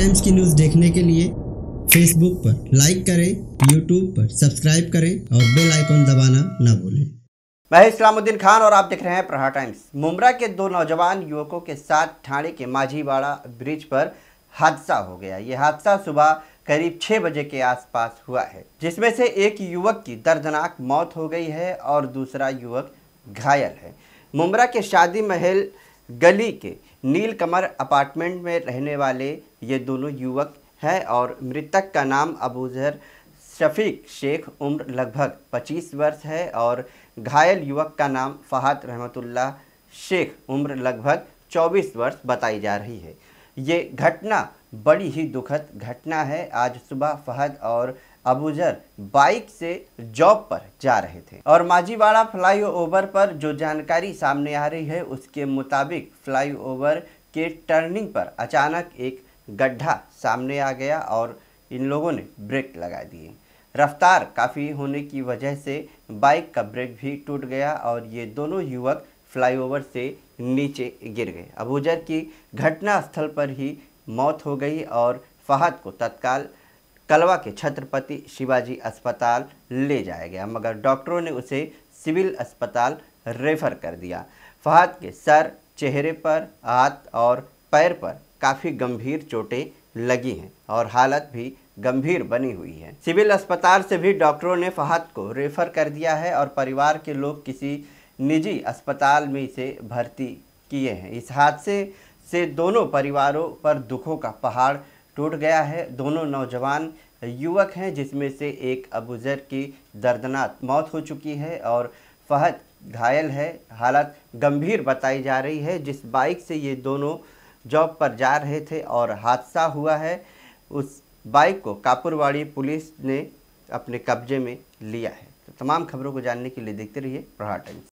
times की news देखने के लिए फेसबुक पर लाइक करें यूट्यूब पर सब्सक्राइब करें और बेल आइकॉन दबाना ना भूलें मैं इस्लामुद्दीन खान और आप देख रहे हैं प्रहार टाइम्स मुमरा के दो नौजवान युवकों के साथ ठाणे के माझीवाड़ा ब्रिज पर हादसा हो गया ये हादसा सुबह करीब छः बजे के आसपास हुआ है जिसमें से एक युवक की दर्दनाक मौत हो गई है और दूसरा युवक घायल है मुमरा के शादी महल गली के नीलकमर अपार्टमेंट में रहने वाले ये दोनों युवक हैं और मृतक का नाम अबूजर शफीक शेख उम्र लगभग 25 वर्ष है और घायल युवक का नाम फ़हद रहमतुल्ला शेख उम्र लगभग 24 वर्ष बताई जा रही है ये घटना बड़ी ही दुखद घटना है आज सुबह फहद और अबूजर बाइक से जॉब पर जा रहे थे और माझीवाड़ा फ्लाईओवर पर जो जानकारी सामने आ रही है उसके मुताबिक फ्लाईओवर के टर्निंग पर अचानक एक गड्ढा सामने आ गया और इन लोगों ने ब्रेक लगा दिए रफ्तार काफ़ी होने की वजह से बाइक का ब्रेक भी टूट गया और ये दोनों युवक फ्लाईओवर से नीचे गिर गए अबूजर की घटनास्थल पर ही मौत हो गई और फहद को तत्काल कलवा के छत्रपति शिवाजी अस्पताल ले जाया गया मगर डॉक्टरों ने उसे सिविल अस्पताल रेफर कर दिया फहद के सर चेहरे पर हाथ और पैर पर काफ़ी गंभीर चोटें लगी हैं और हालत भी गंभीर बनी हुई है सिविल अस्पताल से भी डॉक्टरों ने फहद को रेफर कर दिया है और परिवार के लोग किसी निजी अस्पताल में इसे भर्ती किए हैं इस हादसे से दोनों परिवारों पर दुखों का पहाड़ टूट गया है दोनों नौजवान युवक हैं जिसमें से एक अबूजर की दर्दनाक मौत हो चुकी है और फहद घायल है हालत गंभीर बताई जा रही है जिस बाइक से ये दोनों जॉब पर जा रहे थे और हादसा हुआ है उस बाइक को कापुरवाड़ी पुलिस ने अपने कब्जे में लिया है तो तमाम खबरों को जानने के लिए देखते रहिए प्रहार टाइम्स